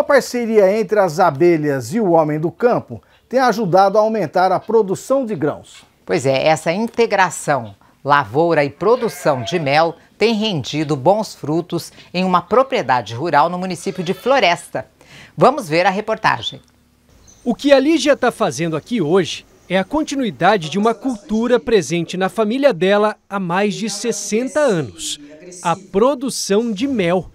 Uma parceria entre as abelhas e o homem do campo tem ajudado a aumentar a produção de grãos. Pois é, essa integração lavoura e produção de mel tem rendido bons frutos em uma propriedade rural no município de Floresta. Vamos ver a reportagem. O que a Lígia está fazendo aqui hoje é a continuidade de uma cultura presente na família dela há mais de 60 anos: a produção de mel.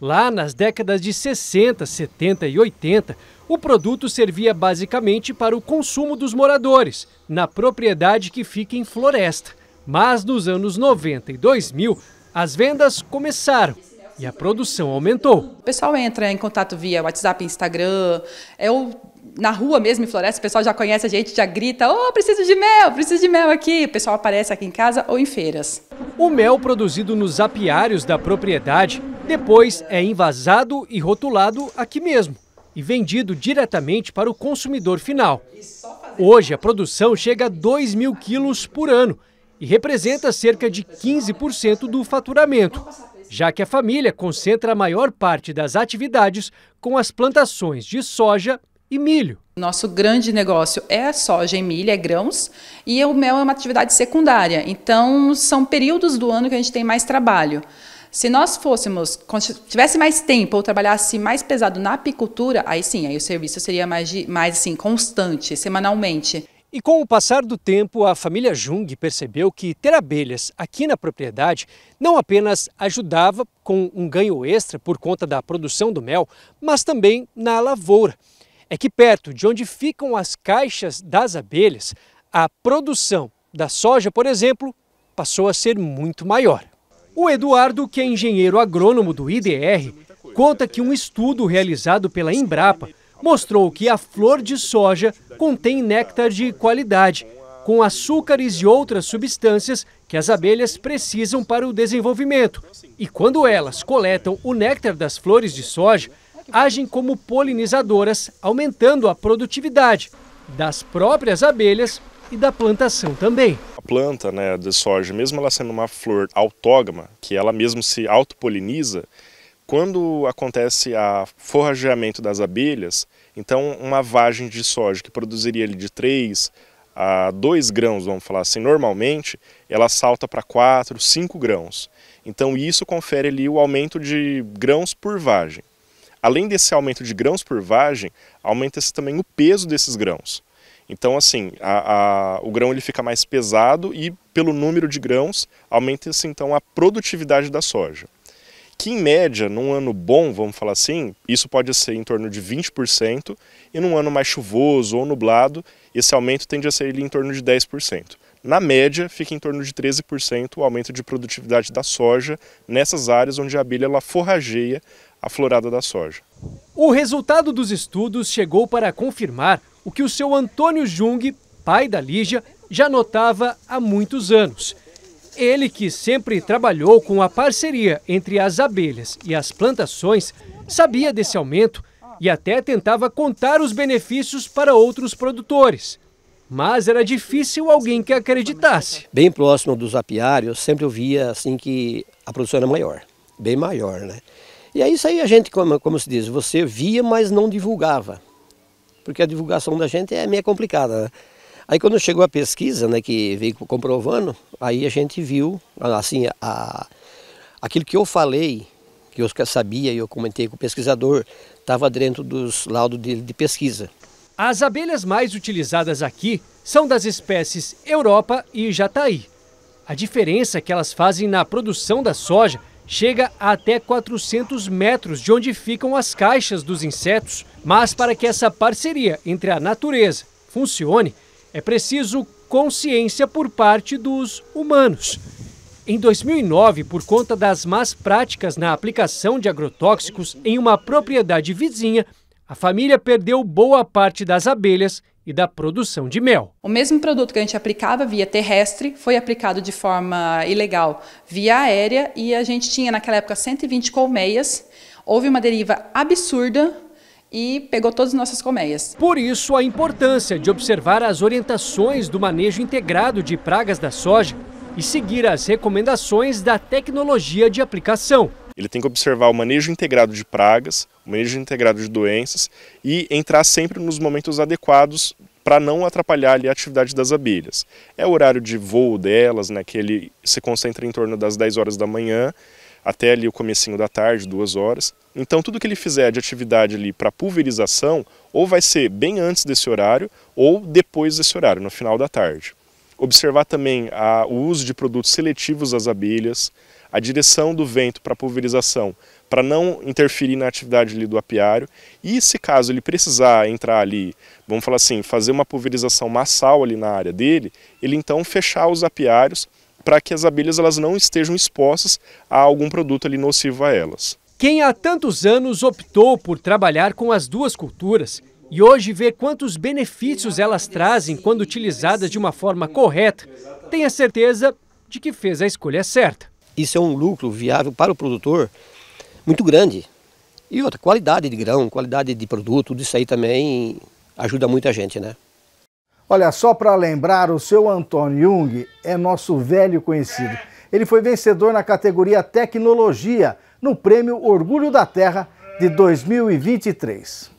Lá nas décadas de 60, 70 e 80, o produto servia basicamente para o consumo dos moradores, na propriedade que fica em floresta. Mas nos anos 90 e 2000, as vendas começaram e a produção aumentou. O pessoal entra em contato via WhatsApp, Instagram, é na rua mesmo, em floresta, o pessoal já conhece a gente, já grita: "Oh, preciso de mel, preciso de mel aqui". O pessoal aparece aqui em casa ou em feiras. O mel produzido nos apiários da propriedade depois é envasado e rotulado aqui mesmo e vendido diretamente para o consumidor final. Hoje, a produção chega a 2 mil quilos por ano e representa cerca de 15% do faturamento, já que a família concentra a maior parte das atividades com as plantações de soja e milho. Nosso grande negócio é soja e milho, é grãos, e o mel é uma atividade secundária. Então, são períodos do ano que a gente tem mais trabalho. Se nós fôssemos, tivesse mais tempo ou trabalhasse mais pesado na apicultura, aí sim, aí o serviço seria mais, mais assim, constante, semanalmente. E com o passar do tempo, a família Jung percebeu que ter abelhas aqui na propriedade não apenas ajudava com um ganho extra por conta da produção do mel, mas também na lavoura. É que perto de onde ficam as caixas das abelhas, a produção da soja, por exemplo, passou a ser muito maior. O Eduardo, que é engenheiro agrônomo do IDR, conta que um estudo realizado pela Embrapa mostrou que a flor de soja contém néctar de qualidade, com açúcares e outras substâncias que as abelhas precisam para o desenvolvimento. E quando elas coletam o néctar das flores de soja, agem como polinizadoras, aumentando a produtividade das próprias abelhas e da plantação também. A planta né, de soja, mesmo ela sendo uma flor autógama, que ela mesmo se autopoliniza, quando acontece o forrageamento das abelhas, então uma vagem de soja que produziria de 3 a 2 grãos, vamos falar assim, normalmente, ela salta para 4, 5 grãos. Então isso confere ali o aumento de grãos por vagem. Além desse aumento de grãos por vagem, aumenta-se também o peso desses grãos. Então, assim, a, a, o grão ele fica mais pesado e, pelo número de grãos, aumenta-se então a produtividade da soja. Que, em média, num ano bom, vamos falar assim, isso pode ser em torno de 20%, e num ano mais chuvoso ou nublado, esse aumento tende a ser ele, em torno de 10%. Na média, fica em torno de 13% o aumento de produtividade da soja nessas áreas onde a abelha ela forrageia a florada da soja. O resultado dos estudos chegou para confirmar o que o seu Antônio Jung, pai da Lígia, já notava há muitos anos. Ele, que sempre trabalhou com a parceria entre as abelhas e as plantações, sabia desse aumento e até tentava contar os benefícios para outros produtores. Mas era difícil alguém que acreditasse. Bem próximo dos apiários, sempre eu via assim que a produção era maior, bem maior, né? E é isso aí a gente, como, como se diz, você via, mas não divulgava porque a divulgação da gente é meio complicada. Né? Aí quando chegou a pesquisa, né, que veio comprovando, aí a gente viu, assim, a, aquilo que eu falei, que eu sabia e eu comentei com o pesquisador, estava dentro dos laudos de, de pesquisa. As abelhas mais utilizadas aqui são das espécies Europa e Jataí. A diferença é que elas fazem na produção da soja chega até 400 metros de onde ficam as caixas dos insetos. Mas para que essa parceria entre a natureza funcione, é preciso consciência por parte dos humanos. Em 2009, por conta das más práticas na aplicação de agrotóxicos em uma propriedade vizinha, a família perdeu boa parte das abelhas e da produção de mel. O mesmo produto que a gente aplicava via terrestre foi aplicado de forma ilegal via aérea e a gente tinha naquela época 120 colmeias. Houve uma deriva absurda e pegou todas as nossas colmeias. Por isso, a importância de observar as orientações do manejo integrado de pragas da soja e seguir as recomendações da tecnologia de aplicação. Ele tem que observar o manejo integrado de pragas, o manejo integrado de doenças e entrar sempre nos momentos adequados para não atrapalhar ali, a atividade das abelhas. É o horário de voo delas, né, que ele se concentra em torno das 10 horas da manhã até ali o comecinho da tarde, duas horas. Então tudo que ele fizer de atividade ali para pulverização ou vai ser bem antes desse horário ou depois desse horário, no final da tarde. Observar também a, o uso de produtos seletivos às abelhas, a direção do vento para pulverização, para não interferir na atividade ali do apiário. E se caso ele precisar entrar ali, vamos falar assim, fazer uma pulverização massal ali na área dele, ele então fechar os apiários para que as abelhas elas não estejam expostas a algum produto ali nocivo a elas. Quem há tantos anos optou por trabalhar com as duas culturas e hoje vê quantos benefícios elas trazem quando utilizadas de uma forma correta, tem a certeza de que fez a escolha certa isso é um lucro viável para o produtor muito grande. E outra, qualidade de grão, qualidade de produto, tudo isso aí também ajuda muita gente, né? Olha, só para lembrar, o seu Antônio Jung é nosso velho conhecido. Ele foi vencedor na categoria Tecnologia, no prêmio Orgulho da Terra de 2023.